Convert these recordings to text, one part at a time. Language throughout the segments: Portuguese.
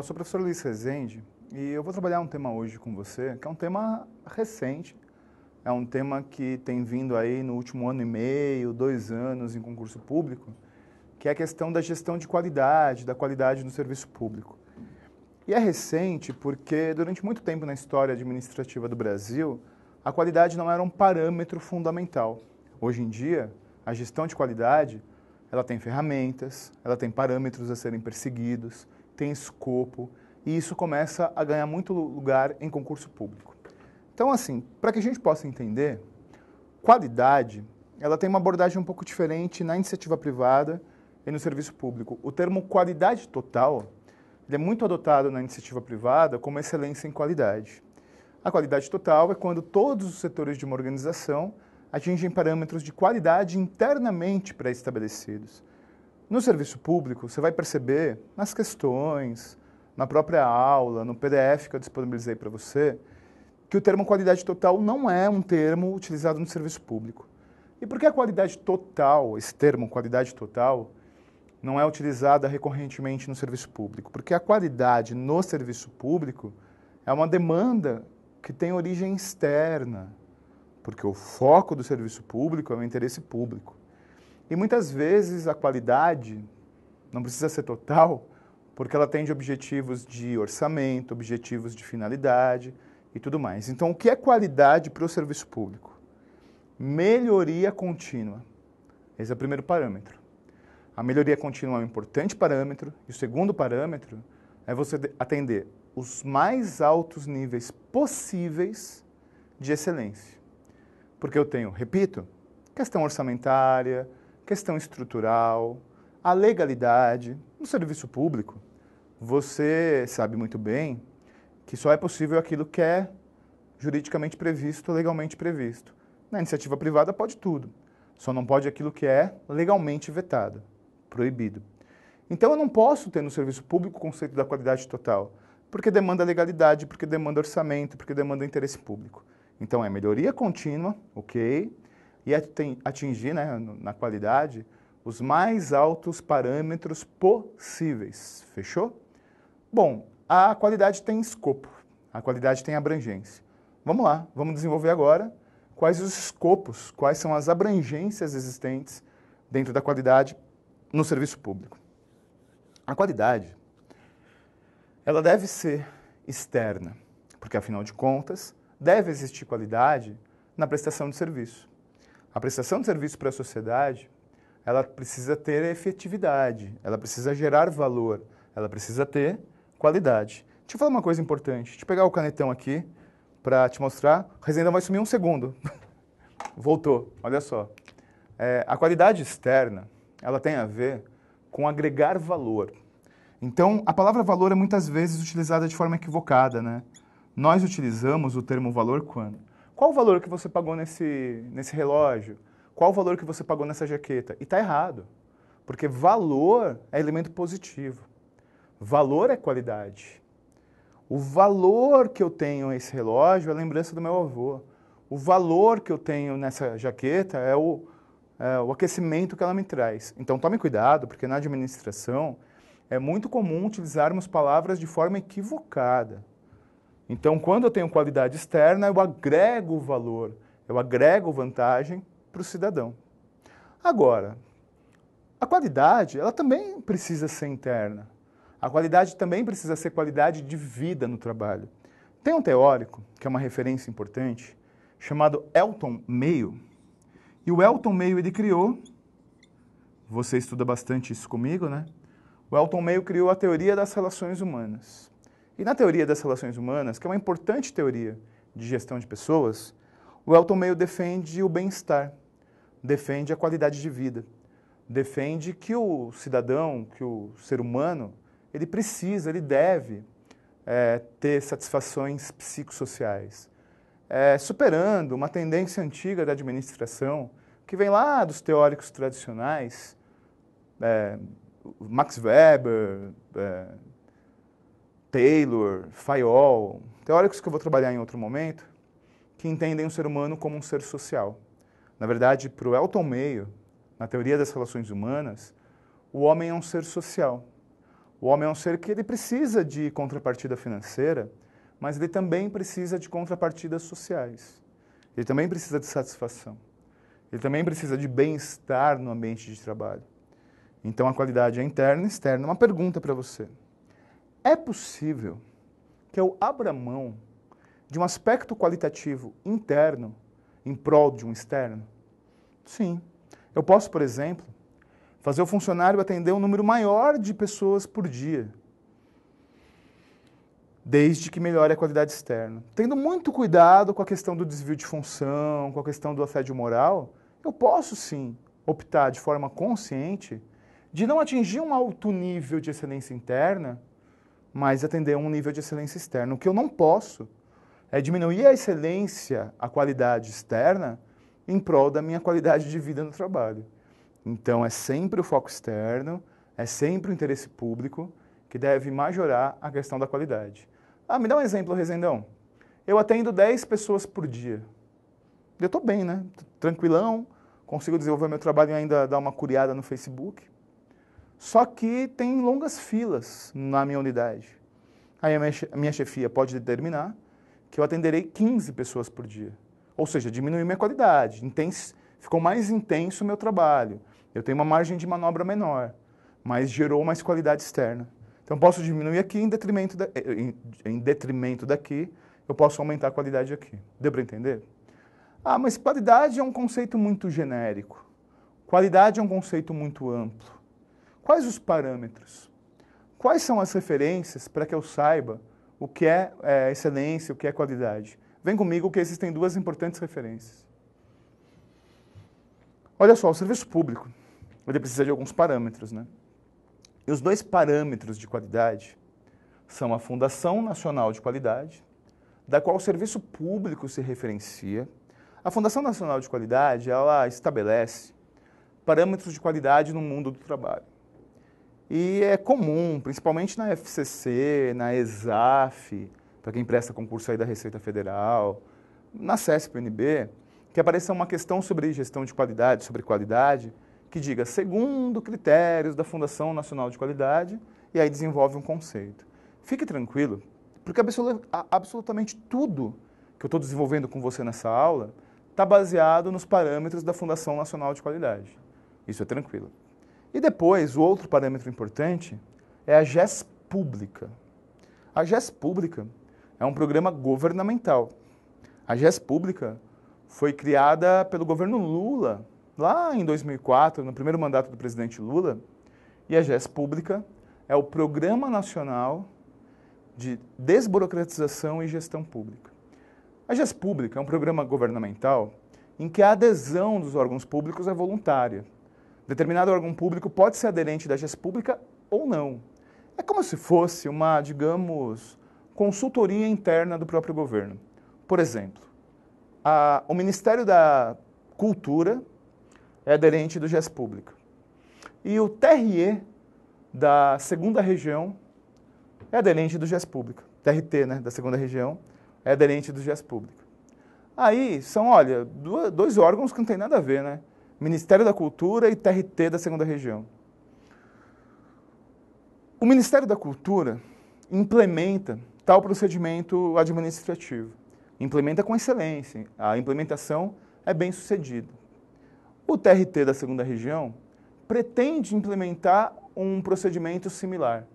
eu sou o professor Luiz Rezende e eu vou trabalhar um tema hoje com você, que é um tema recente, é um tema que tem vindo aí no último ano e meio, dois anos em concurso público, que é a questão da gestão de qualidade, da qualidade no serviço público. E é recente porque durante muito tempo na história administrativa do Brasil, a qualidade não era um parâmetro fundamental. Hoje em dia, a gestão de qualidade, ela tem ferramentas, ela tem parâmetros a serem perseguidos, tem escopo, e isso começa a ganhar muito lugar em concurso público. Então, assim, para que a gente possa entender, qualidade, ela tem uma abordagem um pouco diferente na iniciativa privada e no serviço público. O termo qualidade total, é muito adotado na iniciativa privada como excelência em qualidade. A qualidade total é quando todos os setores de uma organização atingem parâmetros de qualidade internamente pré-estabelecidos. No serviço público, você vai perceber nas questões, na própria aula, no PDF que eu disponibilizei para você, que o termo qualidade total não é um termo utilizado no serviço público. E por que a qualidade total, esse termo qualidade total, não é utilizada recorrentemente no serviço público? Porque a qualidade no serviço público é uma demanda que tem origem externa, porque o foco do serviço público é o interesse público. E muitas vezes a qualidade não precisa ser total, porque ela atende objetivos de orçamento, objetivos de finalidade e tudo mais. Então, o que é qualidade para o serviço público? Melhoria contínua. Esse é o primeiro parâmetro. A melhoria contínua é um importante parâmetro. E o segundo parâmetro é você atender os mais altos níveis possíveis de excelência. Porque eu tenho, repito, questão orçamentária, questão estrutural, a legalidade. No serviço público, você sabe muito bem que só é possível aquilo que é juridicamente previsto, legalmente previsto. Na iniciativa privada pode tudo, só não pode aquilo que é legalmente vetado, proibido. Então eu não posso ter no serviço público o conceito da qualidade total, porque demanda legalidade, porque demanda orçamento, porque demanda interesse público. Então é melhoria contínua, ok, e atingir né, na qualidade os mais altos parâmetros possíveis. Fechou? Bom, a qualidade tem escopo, a qualidade tem abrangência. Vamos lá, vamos desenvolver agora quais os escopos, quais são as abrangências existentes dentro da qualidade no serviço público. A qualidade, ela deve ser externa, porque afinal de contas, deve existir qualidade na prestação de serviço a prestação de serviço para a sociedade, ela precisa ter efetividade, ela precisa gerar valor, ela precisa ter qualidade. Deixa eu falar uma coisa importante. Deixa eu pegar o canetão aqui para te mostrar. A resenha vai sumir um segundo. Voltou. Olha só. É, a qualidade externa, ela tem a ver com agregar valor. Então, a palavra valor é muitas vezes utilizada de forma equivocada, né? Nós utilizamos o termo valor quando qual o valor que você pagou nesse, nesse relógio? Qual o valor que você pagou nessa jaqueta? E está errado, porque valor é elemento positivo. Valor é qualidade. O valor que eu tenho esse relógio é a lembrança do meu avô. O valor que eu tenho nessa jaqueta é o, é, o aquecimento que ela me traz. Então tome cuidado, porque na administração é muito comum utilizarmos palavras de forma equivocada. Então, quando eu tenho qualidade externa, eu agrego valor, eu agrego vantagem para o cidadão. Agora, a qualidade, ela também precisa ser interna. A qualidade também precisa ser qualidade de vida no trabalho. Tem um teórico, que é uma referência importante, chamado Elton Mayo. E o Elton Mayo, ele criou, você estuda bastante isso comigo, né? O Elton Mayo criou a teoria das relações humanas. E na teoria das relações humanas, que é uma importante teoria de gestão de pessoas, o Elton Mayo defende o bem-estar, defende a qualidade de vida, defende que o cidadão, que o ser humano, ele precisa, ele deve é, ter satisfações psicossociais, é, superando uma tendência antiga da administração que vem lá dos teóricos tradicionais, é, Max Weber, é, Taylor, Fayol, teóricos que eu vou trabalhar em outro momento, que entendem o ser humano como um ser social. Na verdade, para o Elton Mayo, na teoria das relações humanas, o homem é um ser social. O homem é um ser que ele precisa de contrapartida financeira, mas ele também precisa de contrapartidas sociais. Ele também precisa de satisfação. Ele também precisa de bem-estar no ambiente de trabalho. Então a qualidade é interna e externa. Uma pergunta para você. É possível que eu abra mão de um aspecto qualitativo interno em prol de um externo? Sim. Eu posso, por exemplo, fazer o funcionário atender um número maior de pessoas por dia, desde que melhore a qualidade externa. Tendo muito cuidado com a questão do desvio de função, com a questão do assédio moral, eu posso sim optar de forma consciente de não atingir um alto nível de excelência interna mas atender a um nível de excelência externo O que eu não posso é diminuir a excelência, a qualidade externa, em prol da minha qualidade de vida no trabalho. Então, é sempre o foco externo, é sempre o interesse público que deve majorar a questão da qualidade. Ah, me dá um exemplo, Rezendão. Eu atendo 10 pessoas por dia. Eu estou bem, né? Tô tranquilão, consigo desenvolver meu trabalho e ainda dar uma curiada no Facebook. Só que tem longas filas na minha unidade. Aí a minha chefia pode determinar que eu atenderei 15 pessoas por dia. Ou seja, diminuiu minha qualidade, Intens ficou mais intenso o meu trabalho. Eu tenho uma margem de manobra menor, mas gerou mais qualidade externa. Então posso diminuir aqui em detrimento, da, eh, em, em detrimento daqui, eu posso aumentar a qualidade aqui. Deu para entender? Ah, mas qualidade é um conceito muito genérico. Qualidade é um conceito muito amplo. Quais os parâmetros? Quais são as referências para que eu saiba o que é, é excelência, o que é qualidade? Vem comigo que existem duas importantes referências. Olha só, o serviço público, ele precisa de alguns parâmetros, né? E os dois parâmetros de qualidade são a Fundação Nacional de Qualidade, da qual o serviço público se referencia. A Fundação Nacional de Qualidade, ela estabelece parâmetros de qualidade no mundo do trabalho. E é comum, principalmente na FCC, na ESAF, para quem presta concurso aí da Receita Federal, na CESP-UNB, que apareça uma questão sobre gestão de qualidade, sobre qualidade, que diga segundo critérios da Fundação Nacional de Qualidade, e aí desenvolve um conceito. Fique tranquilo, porque absolutamente tudo que eu estou desenvolvendo com você nessa aula está baseado nos parâmetros da Fundação Nacional de Qualidade. Isso é tranquilo. E depois, o outro parâmetro importante é a GES Pública. A GES Pública é um programa governamental. A GES Pública foi criada pelo governo Lula, lá em 2004, no primeiro mandato do presidente Lula, e a GES Pública é o Programa Nacional de Desburocratização e Gestão Pública. A GES Pública é um programa governamental em que a adesão dos órgãos públicos é voluntária. Determinado órgão público pode ser aderente da GES pública ou não. É como se fosse uma, digamos, consultoria interna do próprio governo. Por exemplo, a, o Ministério da Cultura é aderente do GES Público. E o TRE da segunda região é aderente do GES Público. TRT, né, da segunda região, é aderente do GES Público. Aí são, olha, dois órgãos que não tem nada a ver, né? Ministério da Cultura e TRT da Segunda Região. O Ministério da Cultura implementa tal procedimento administrativo. Implementa com excelência. A implementação é bem sucedida. O TRT da Segunda Região pretende implementar um procedimento similar.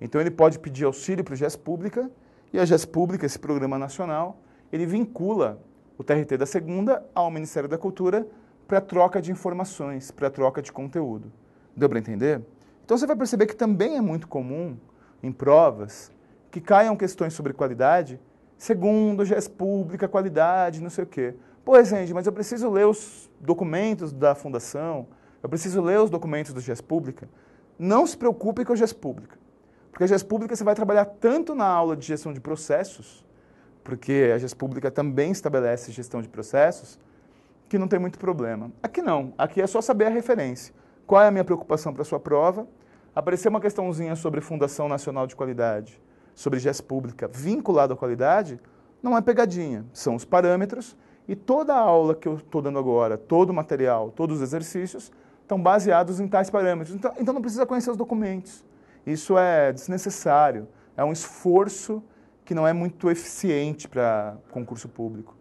Então ele pode pedir auxílio para o GES Pública e a GES Pública, esse programa nacional, ele vincula o TRT da Segunda ao Ministério da Cultura para troca de informações, para troca de conteúdo. Deu para entender? Então você vai perceber que também é muito comum em provas que caiam questões sobre qualidade, segundo gestão é pública, qualidade, não sei o quê. Pois, Andy, mas eu preciso ler os documentos da fundação, eu preciso ler os documentos do GES pública. Não se preocupe com o GES pública. Porque a GES pública você vai trabalhar tanto na aula de gestão de processos, porque a GES pública também estabelece gestão de processos, que não tem muito problema. Aqui não, aqui é só saber a referência. Qual é a minha preocupação para a sua prova? aparecer uma questãozinha sobre Fundação Nacional de Qualidade, sobre GES Pública vinculado à qualidade, não é pegadinha, são os parâmetros e toda a aula que eu estou dando agora, todo o material, todos os exercícios, estão baseados em tais parâmetros. Então, então não precisa conhecer os documentos. Isso é desnecessário, é um esforço que não é muito eficiente para concurso público.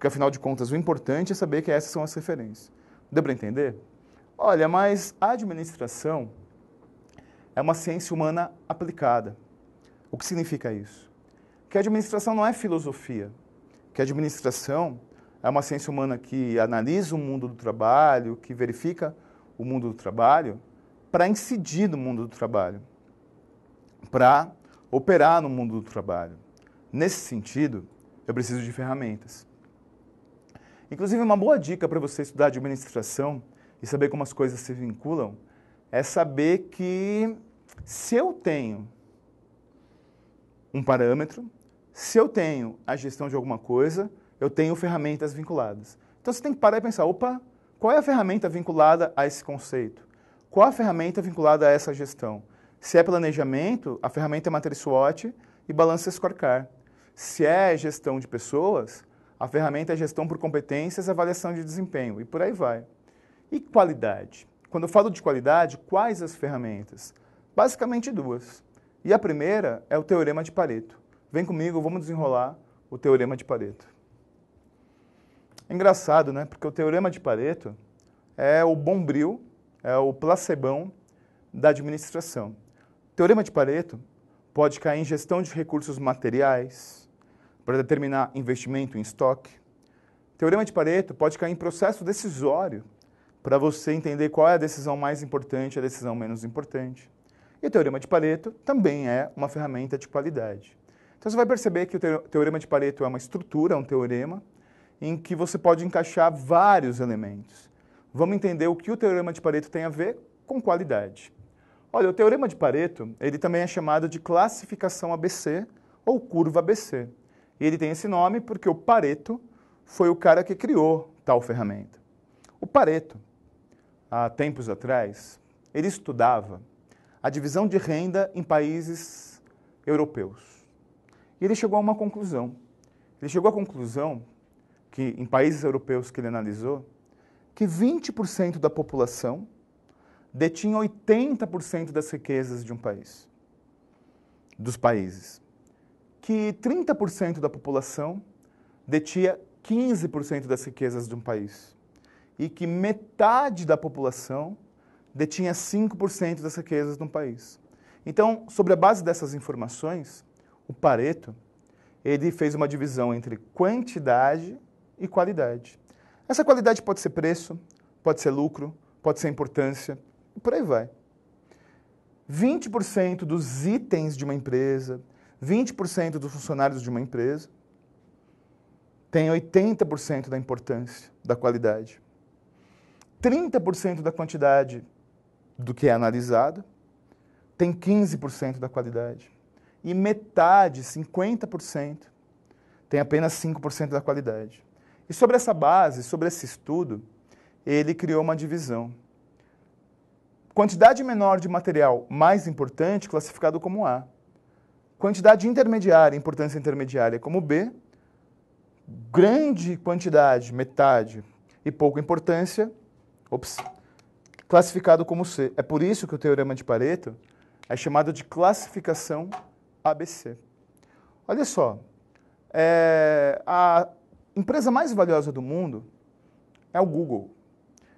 Porque, afinal de contas, o importante é saber que essas são as referências. Deu para entender? Olha, mas a administração é uma ciência humana aplicada. O que significa isso? Que a administração não é filosofia, que a administração é uma ciência humana que analisa o mundo do trabalho, que verifica o mundo do trabalho, para incidir no mundo do trabalho, para operar no mundo do trabalho. Nesse sentido, eu preciso de ferramentas. Inclusive, uma boa dica para você estudar administração e saber como as coisas se vinculam é saber que se eu tenho um parâmetro, se eu tenho a gestão de alguma coisa, eu tenho ferramentas vinculadas. Então você tem que parar e pensar: opa, qual é a ferramenta vinculada a esse conceito? Qual a ferramenta vinculada a essa gestão? Se é planejamento, a ferramenta é matriz SWOT e balança escorcar. Se é gestão de pessoas, a ferramenta é gestão por competências, avaliação de desempenho e por aí vai. E qualidade? Quando eu falo de qualidade, quais as ferramentas? Basicamente duas. E a primeira é o Teorema de Pareto. Vem comigo, vamos desenrolar o Teorema de Pareto. Engraçado, né? Porque o Teorema de Pareto é o bombril, é o placebão da administração. O Teorema de Pareto pode cair em gestão de recursos materiais, para determinar investimento em estoque. O Teorema de Pareto pode cair em processo decisório para você entender qual é a decisão mais importante e a decisão menos importante. E o Teorema de Pareto também é uma ferramenta de qualidade. Então você vai perceber que o Teorema de Pareto é uma estrutura, é um teorema, em que você pode encaixar vários elementos. Vamos entender o que o Teorema de Pareto tem a ver com qualidade. Olha, o Teorema de Pareto, ele também é chamado de classificação ABC ou curva ABC. E ele tem esse nome porque o Pareto foi o cara que criou tal ferramenta. O Pareto, há tempos atrás, ele estudava a divisão de renda em países europeus. E ele chegou a uma conclusão. Ele chegou à conclusão que, em países europeus que ele analisou, que 20% da população detinha 80% das riquezas de um país, dos países que 30% da população detinha 15% das riquezas de um país e que metade da população detinha 5% das riquezas de um país. Então, sobre a base dessas informações, o Pareto ele fez uma divisão entre quantidade e qualidade. Essa qualidade pode ser preço, pode ser lucro, pode ser importância, e por aí vai. 20% dos itens de uma empresa, 20% dos funcionários de uma empresa tem 80% da importância da qualidade, 30% da quantidade do que é analisado tem 15% da qualidade e metade, 50%, tem apenas 5% da qualidade. E sobre essa base, sobre esse estudo, ele criou uma divisão. Quantidade menor de material mais importante classificado como A Quantidade intermediária, importância intermediária como B. Grande quantidade, metade, e pouca importância, ops, classificado como C. É por isso que o teorema de Pareto é chamado de classificação ABC. Olha só, é, a empresa mais valiosa do mundo é o Google.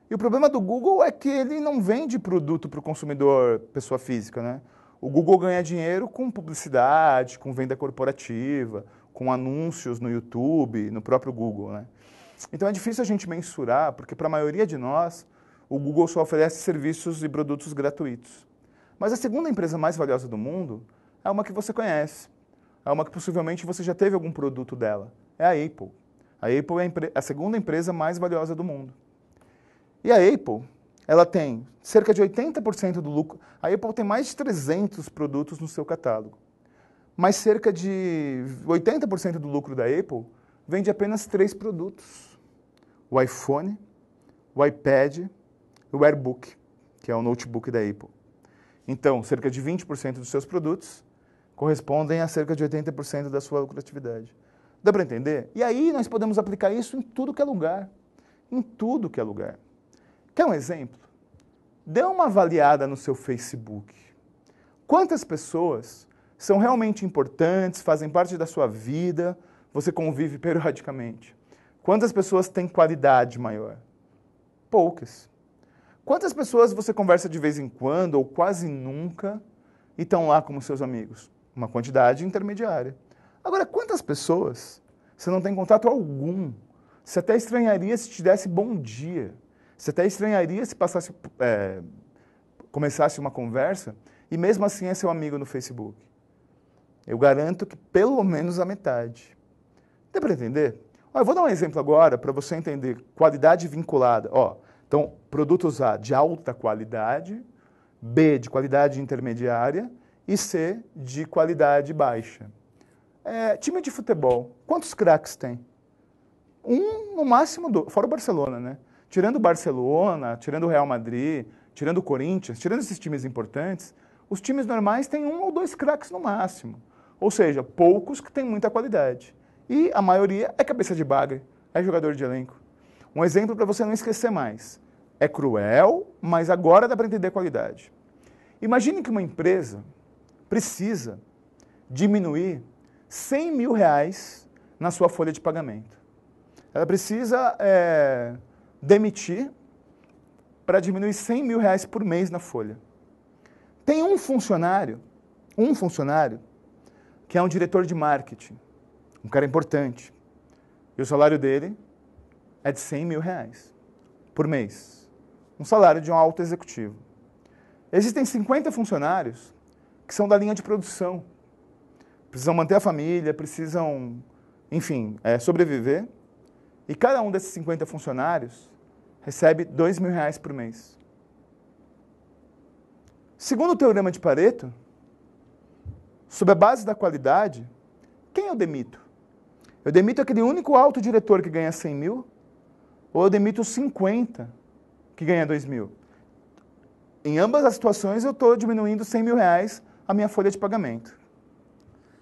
E o problema do Google é que ele não vende produto para o consumidor pessoa física, né? O Google ganha dinheiro com publicidade, com venda corporativa, com anúncios no YouTube, no próprio Google. Né? Então é difícil a gente mensurar, porque para a maioria de nós, o Google só oferece serviços e produtos gratuitos. Mas a segunda empresa mais valiosa do mundo é uma que você conhece, é uma que possivelmente você já teve algum produto dela. É a Apple. A Apple é a, a segunda empresa mais valiosa do mundo. E a Apple ela tem cerca de 80% do lucro. A Apple tem mais de 300 produtos no seu catálogo. Mas cerca de 80% do lucro da Apple vem de apenas três produtos: o iPhone, o iPad e o AirBook, que é o notebook da Apple. Então, cerca de 20% dos seus produtos correspondem a cerca de 80% da sua lucratividade. Dá para entender? E aí nós podemos aplicar isso em tudo que é lugar. Em tudo que é lugar. Quer um exemplo? Dê uma avaliada no seu Facebook. Quantas pessoas são realmente importantes, fazem parte da sua vida, você convive periodicamente? Quantas pessoas têm qualidade maior? Poucas. Quantas pessoas você conversa de vez em quando ou quase nunca e estão lá como seus amigos? Uma quantidade intermediária. Agora, quantas pessoas você não tem contato algum? Você até estranharia se te desse bom dia. Você até estranharia se passasse é, começasse uma conversa e mesmo assim é seu amigo no Facebook. Eu garanto que pelo menos a metade. Dá para entender? Ó, eu vou dar um exemplo agora para você entender qualidade vinculada. Ó, então, produtos A de alta qualidade, B de qualidade intermediária e C de qualidade baixa. É, time de futebol, quantos craques tem? Um, no máximo, dois, fora o Barcelona, né? tirando Barcelona, tirando o Real Madrid, tirando o Corinthians, tirando esses times importantes, os times normais têm um ou dois craques no máximo. Ou seja, poucos que têm muita qualidade. E a maioria é cabeça de bagre, é jogador de elenco. Um exemplo para você não esquecer mais. É cruel, mas agora dá para entender qualidade. Imagine que uma empresa precisa diminuir 100 mil reais na sua folha de pagamento. Ela precisa é demitir para diminuir 100 mil reais por mês na folha. Tem um funcionário, um funcionário, que é um diretor de marketing, um cara importante, e o salário dele é de 100 mil reais por mês, um salário de um alto executivo. Existem 50 funcionários que são da linha de produção, precisam manter a família, precisam, enfim, é, sobreviver, e cada um desses 50 funcionários recebe dois mil reais por mês. Segundo o Teorema de Pareto, sob a base da qualidade, quem eu demito? Eu demito aquele único alto diretor que ganha 100 mil? Ou eu demito os 50 que ganha 2 mil? Em ambas as situações, eu estou diminuindo 100 mil reais a minha folha de pagamento.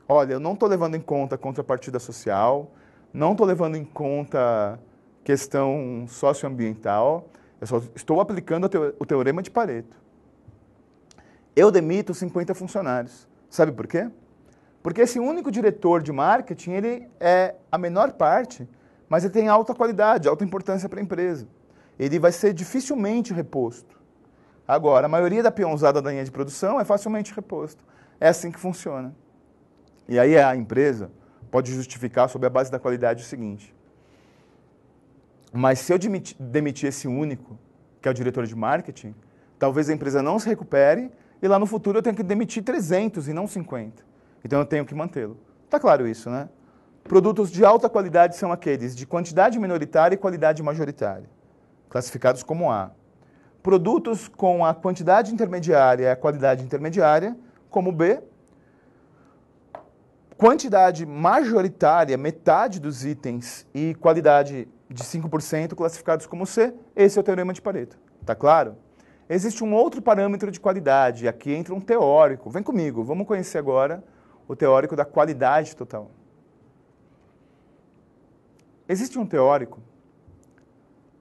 Olha, eu não estou levando em conta a contrapartida social, não estou levando em conta questão socioambiental, eu só estou aplicando o Teorema de Pareto. Eu demito 50 funcionários. Sabe por quê? Porque esse único diretor de marketing, ele é a menor parte, mas ele tem alta qualidade, alta importância para a empresa. Ele vai ser dificilmente reposto. Agora, a maioria da peãozada da linha de produção é facilmente reposto. É assim que funciona. E aí a empresa pode justificar sobre a base da qualidade o seguinte: mas se eu demitir esse único, que é o diretor de marketing, talvez a empresa não se recupere e lá no futuro eu tenho que demitir 300 e não 50. Então eu tenho que mantê-lo. Está claro isso, né? Produtos de alta qualidade são aqueles de quantidade minoritária e qualidade majoritária, classificados como A. Produtos com a quantidade intermediária e a qualidade intermediária, como B. Quantidade majoritária, metade dos itens, e qualidade de 5% classificados como C, esse é o Teorema de Pareto. Tá claro? Existe um outro parâmetro de qualidade, aqui entra um teórico. Vem comigo, vamos conhecer agora o teórico da qualidade total. Existe um teórico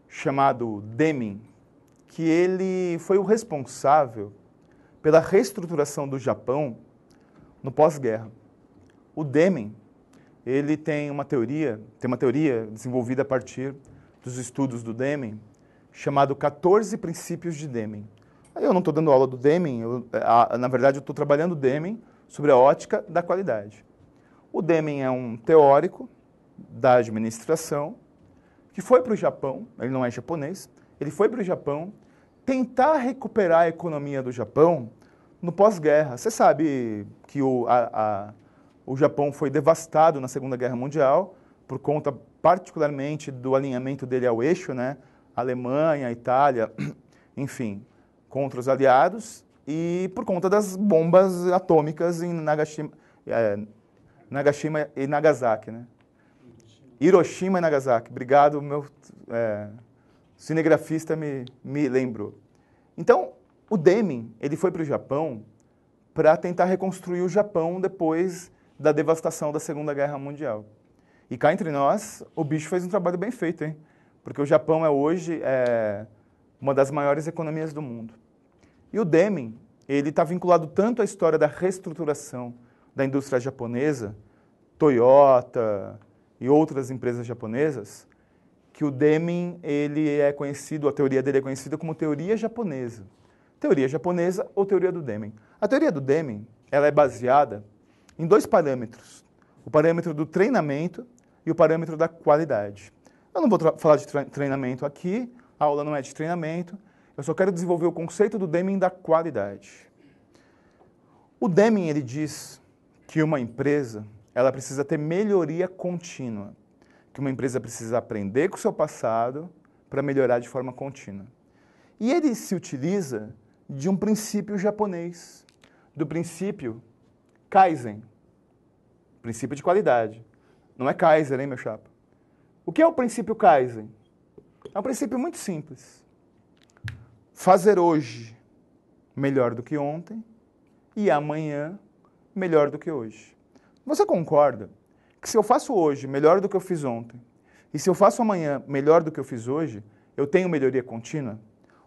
chamado Deming, que ele foi o responsável pela reestruturação do Japão no pós-guerra. O Deming ele tem uma teoria, tem uma teoria desenvolvida a partir dos estudos do Deming, chamado 14 princípios de Deming. Eu não estou dando aula do Deming, eu, a, na verdade eu estou trabalhando o Deming sobre a ótica da qualidade. O Deming é um teórico da administração que foi para o Japão, ele não é japonês, ele foi para o Japão tentar recuperar a economia do Japão no pós-guerra. Você sabe que o, a, a o Japão foi devastado na Segunda Guerra Mundial por conta particularmente do alinhamento dele ao eixo, né? Alemanha, Itália, enfim, contra os aliados e por conta das bombas atômicas em Nagashima, é, Nagashima e Nagasaki, né? Hiroshima e Nagasaki. Obrigado, meu é, cinegrafista me, me lembrou. Então, o Deming, ele foi para o Japão para tentar reconstruir o Japão depois da devastação da Segunda Guerra Mundial. E cá entre nós, o bicho fez um trabalho bem feito, hein? Porque o Japão é hoje é, uma das maiores economias do mundo. E o Deming, ele está vinculado tanto à história da reestruturação da indústria japonesa, Toyota e outras empresas japonesas, que o Deming, ele é conhecido, a teoria dele é conhecida como teoria japonesa. Teoria japonesa ou teoria do Deming. A teoria do Deming, ela é baseada em dois parâmetros: o parâmetro do treinamento e o parâmetro da qualidade. Eu não vou falar de treinamento aqui, a aula não é de treinamento, eu só quero desenvolver o conceito do Deming da qualidade. O Deming ele diz que uma empresa ela precisa ter melhoria contínua, que uma empresa precisa aprender com o seu passado para melhorar de forma contínua. E ele se utiliza de um princípio japonês, do princípio Kaizen. Princípio de qualidade. Não é Kaiser, hein, meu chapa? O que é o princípio Kaiser? É um princípio muito simples. Fazer hoje melhor do que ontem e amanhã melhor do que hoje. Você concorda que se eu faço hoje melhor do que eu fiz ontem e se eu faço amanhã melhor do que eu fiz hoje, eu tenho melhoria contínua?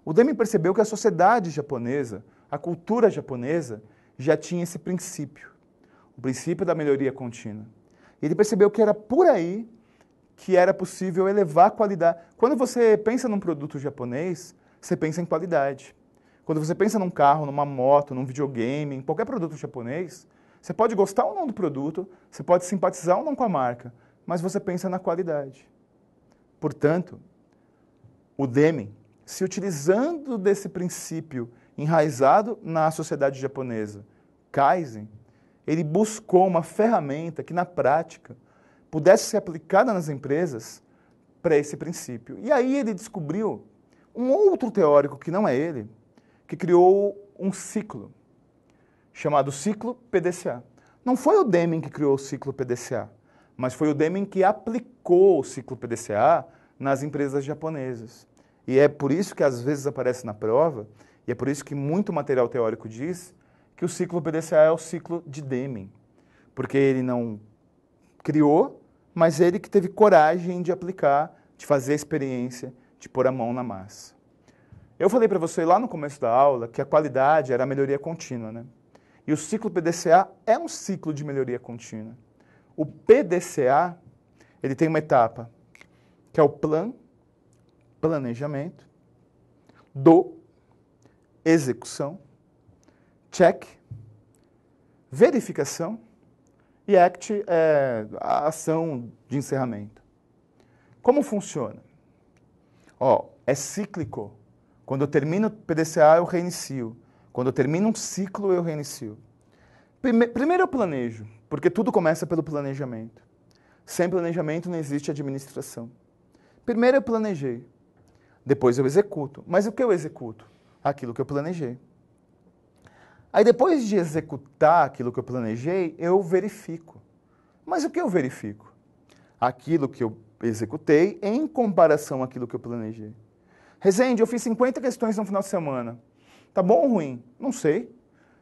O Demi percebeu que a sociedade japonesa, a cultura japonesa, já tinha esse princípio o princípio da melhoria contínua. Ele percebeu que era por aí que era possível elevar a qualidade. Quando você pensa num produto japonês, você pensa em qualidade. Quando você pensa num carro, numa moto, num videogame, em qualquer produto japonês, você pode gostar ou não do produto, você pode simpatizar ou não com a marca, mas você pensa na qualidade. Portanto, o Deming, se utilizando desse princípio enraizado na sociedade japonesa, Kaizen, ele buscou uma ferramenta que, na prática, pudesse ser aplicada nas empresas para esse princípio. E aí ele descobriu um outro teórico que não é ele, que criou um ciclo, chamado ciclo PDCA. Não foi o Deming que criou o ciclo PDCA, mas foi o Deming que aplicou o ciclo PDCA nas empresas japonesas. E é por isso que às vezes aparece na prova, e é por isso que muito material teórico diz que o ciclo PDCA é o ciclo de Deming, porque ele não criou, mas ele que teve coragem de aplicar, de fazer a experiência, de pôr a mão na massa. Eu falei para você lá no começo da aula que a qualidade era a melhoria contínua, né? E o ciclo PDCA é um ciclo de melhoria contínua. O PDCA, ele tem uma etapa que é o plan, planejamento, do, execução, check, verificação e act é a ação de encerramento. Como funciona? Ó, é cíclico. Quando eu termino o PDCA, eu reinicio. Quando eu termino um ciclo, eu reinicio. Prime primeiro eu planejo, porque tudo começa pelo planejamento. Sem planejamento não existe administração. Primeiro eu planejei, depois eu executo. Mas o que eu executo? Aquilo que eu planejei. Aí depois de executar aquilo que eu planejei, eu verifico. Mas o que eu verifico? Aquilo que eu executei em comparação àquilo que eu planejei. Rezende, eu fiz 50 questões no final de semana. Tá bom ou ruim? Não sei.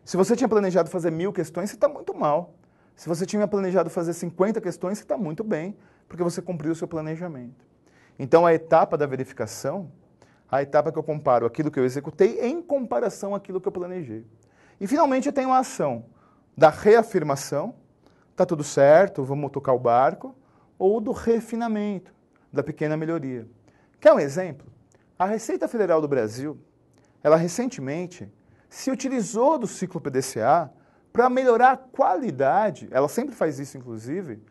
Se você tinha planejado fazer mil questões, você está muito mal. Se você tinha planejado fazer 50 questões, você está muito bem, porque você cumpriu o seu planejamento. Então, a etapa da verificação, a etapa que eu comparo aquilo que eu executei em comparação àquilo que eu planejei. E finalmente eu tenho a ação da reafirmação, tá tudo certo, vamos tocar o barco, ou do refinamento, da pequena melhoria. Quer um exemplo? A Receita Federal do Brasil, ela recentemente se utilizou do ciclo PDCA para melhorar a qualidade, ela sempre faz isso inclusive,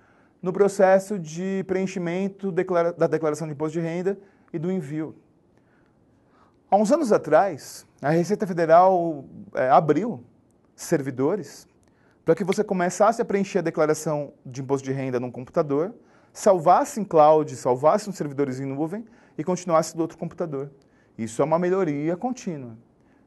no processo de preenchimento da declaração de imposto de renda e do envio. Há uns anos atrás, a Receita Federal é, abriu servidores para que você começasse a preencher a declaração de imposto de renda num computador, salvasse em cloud, salvasse nos servidores em nuvem e continuasse do outro computador. Isso é uma melhoria contínua.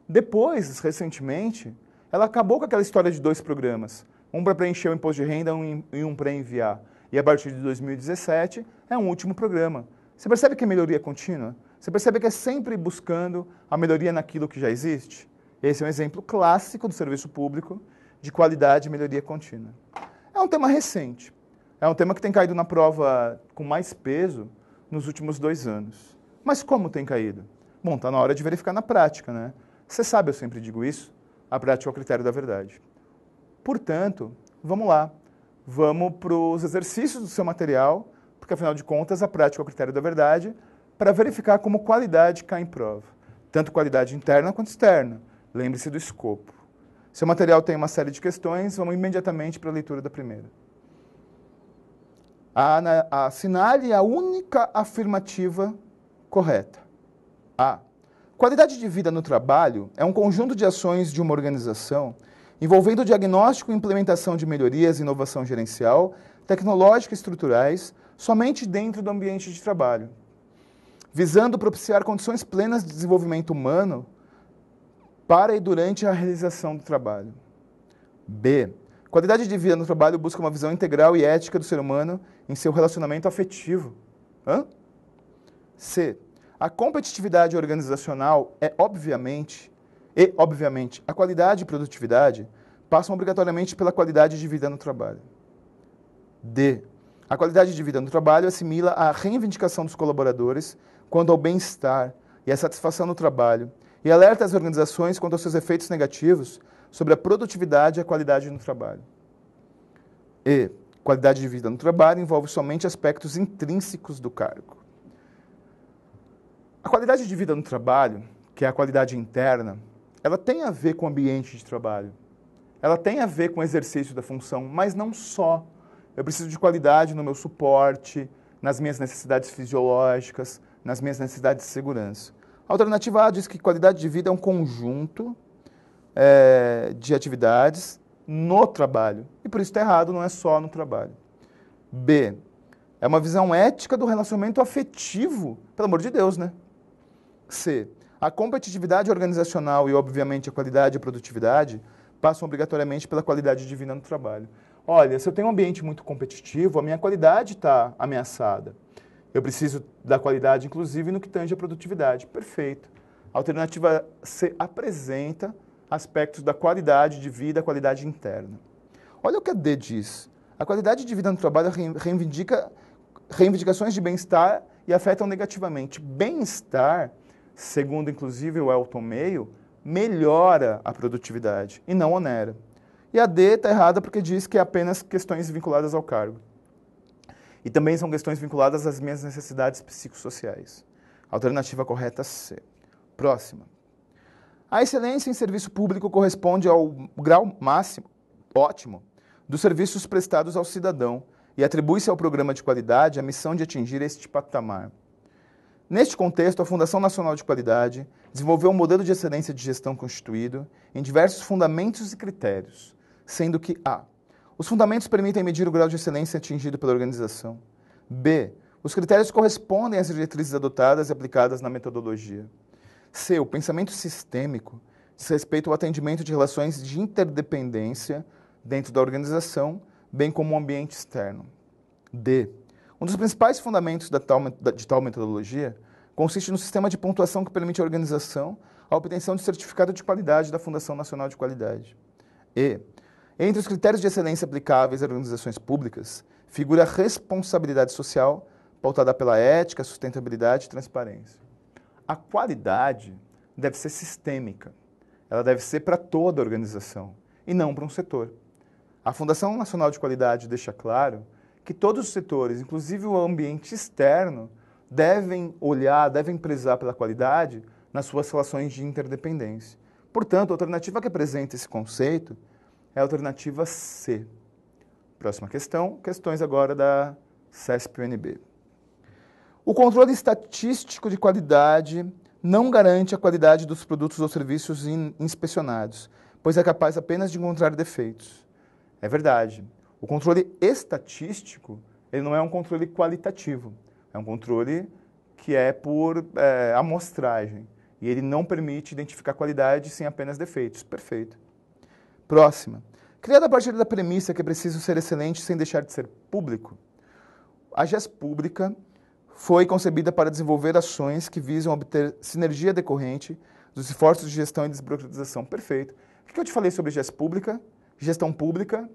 Depois, recentemente, ela acabou com aquela história de dois programas, um para preencher o imposto de renda e um para enviar. E a partir de 2017 é um último programa. Você percebe que é melhoria contínua? Você percebe que é sempre buscando a melhoria naquilo que já existe? Esse é um exemplo clássico do serviço público de qualidade e melhoria contínua. É um tema recente. É um tema que tem caído na prova com mais peso nos últimos dois anos. Mas como tem caído? Bom, está na hora de verificar na prática, né? Você sabe, eu sempre digo isso, a prática é o critério da verdade. Portanto, vamos lá. Vamos para os exercícios do seu material, porque afinal de contas a prática é o critério da verdade para verificar como qualidade cai em prova, tanto qualidade interna quanto externa. Lembre-se do escopo. Seu material tem uma série de questões, vamos imediatamente para a leitura da primeira. A, assinale a única afirmativa correta. A. Qualidade de vida no trabalho é um conjunto de ações de uma organização envolvendo o diagnóstico e implementação de melhorias e inovação gerencial, tecnológica e estruturais, somente dentro do ambiente de trabalho visando propiciar condições plenas de desenvolvimento humano para e durante a realização do trabalho. B. Qualidade de vida no trabalho busca uma visão integral e ética do ser humano em seu relacionamento afetivo. Hã? C. A competitividade organizacional é obviamente e obviamente a qualidade e produtividade passam obrigatoriamente pela qualidade de vida no trabalho. D. A qualidade de vida no trabalho assimila a reivindicação dos colaboradores quanto ao bem-estar e à satisfação no trabalho, e alerta as organizações quanto aos seus efeitos negativos sobre a produtividade e a qualidade no trabalho. E qualidade de vida no trabalho envolve somente aspectos intrínsecos do cargo. A qualidade de vida no trabalho, que é a qualidade interna, ela tem a ver com o ambiente de trabalho. Ela tem a ver com o exercício da função, mas não só. Eu preciso de qualidade no meu suporte, nas minhas necessidades fisiológicas, nas minhas necessidades de segurança. A alternativa A diz que qualidade de vida é um conjunto é, de atividades no trabalho. E por isso está errado, não é só no trabalho. B. É uma visão ética do relacionamento afetivo, pelo amor de Deus, né? C. A competitividade organizacional e, obviamente, a qualidade e a produtividade passam obrigatoriamente pela qualidade divina no trabalho. Olha, se eu tenho um ambiente muito competitivo, a minha qualidade está ameaçada. Eu preciso da qualidade, inclusive, no que tange a produtividade. Perfeito. A alternativa C apresenta aspectos da qualidade de vida, qualidade interna. Olha o que a D diz. A qualidade de vida no trabalho reivindica reivindicações de bem-estar e afetam negativamente. Bem-estar, segundo inclusive o Elton Meio, melhora a produtividade e não onera. E a D está errada porque diz que é apenas questões vinculadas ao cargo. E também são questões vinculadas às minhas necessidades psicossociais. Alternativa correta C. Próxima. A excelência em serviço público corresponde ao grau máximo, ótimo, dos serviços prestados ao cidadão e atribui-se ao programa de qualidade a missão de atingir este patamar. Neste contexto, a Fundação Nacional de Qualidade desenvolveu um modelo de excelência de gestão constituído em diversos fundamentos e critérios, sendo que A. Os fundamentos permitem medir o grau de excelência atingido pela organização. B. Os critérios correspondem às diretrizes adotadas e aplicadas na metodologia. C. O pensamento sistêmico diz respeito ao atendimento de relações de interdependência dentro da organização, bem como o ambiente externo. D. Um dos principais fundamentos de tal metodologia consiste no sistema de pontuação que permite à organização a obtenção de certificado de qualidade da Fundação Nacional de Qualidade. E. Entre os critérios de excelência aplicáveis a organizações públicas figura a responsabilidade social, pautada pela ética, sustentabilidade e transparência. A qualidade deve ser sistêmica, ela deve ser para toda a organização e não para um setor. A Fundação Nacional de Qualidade deixa claro que todos os setores, inclusive o ambiente externo, devem olhar, devem prezar pela qualidade nas suas relações de interdependência. Portanto, a alternativa que apresenta esse conceito é a alternativa C. Próxima questão, questões agora da CESP-UNB. O controle estatístico de qualidade não garante a qualidade dos produtos ou serviços inspecionados, pois é capaz apenas de encontrar defeitos. É verdade. O controle estatístico ele não é um controle qualitativo, é um controle que é por é, amostragem e ele não permite identificar qualidade sem apenas defeitos. Perfeito. Próxima. Criada a partir da premissa que é preciso ser excelente sem deixar de ser público, a GES Pública foi concebida para desenvolver ações que visam obter sinergia decorrente dos esforços de gestão e desburocratização. Perfeito. O que eu te falei sobre GES Pública, gestão pública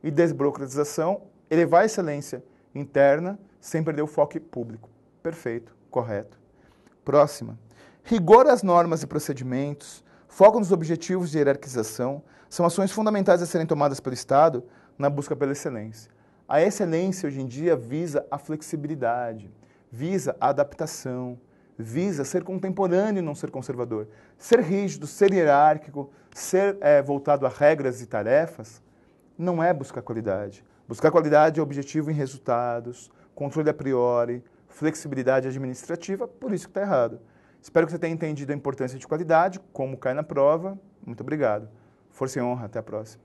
e desburocratização, elevar a excelência interna sem perder o foco público. Perfeito, correto. Próxima. Rigor às normas e procedimentos, foco nos objetivos de hierarquização, são ações fundamentais a serem tomadas pelo Estado na busca pela excelência. A excelência, hoje em dia, visa a flexibilidade, visa a adaptação, visa ser contemporâneo e não ser conservador. Ser rígido, ser hierárquico, ser é, voltado a regras e tarefas, não é buscar qualidade. Buscar qualidade é objetivo em resultados, controle a priori, flexibilidade administrativa, por isso que está errado. Espero que você tenha entendido a importância de qualidade, como cai na prova. Muito obrigado. Força e honra, até a próxima.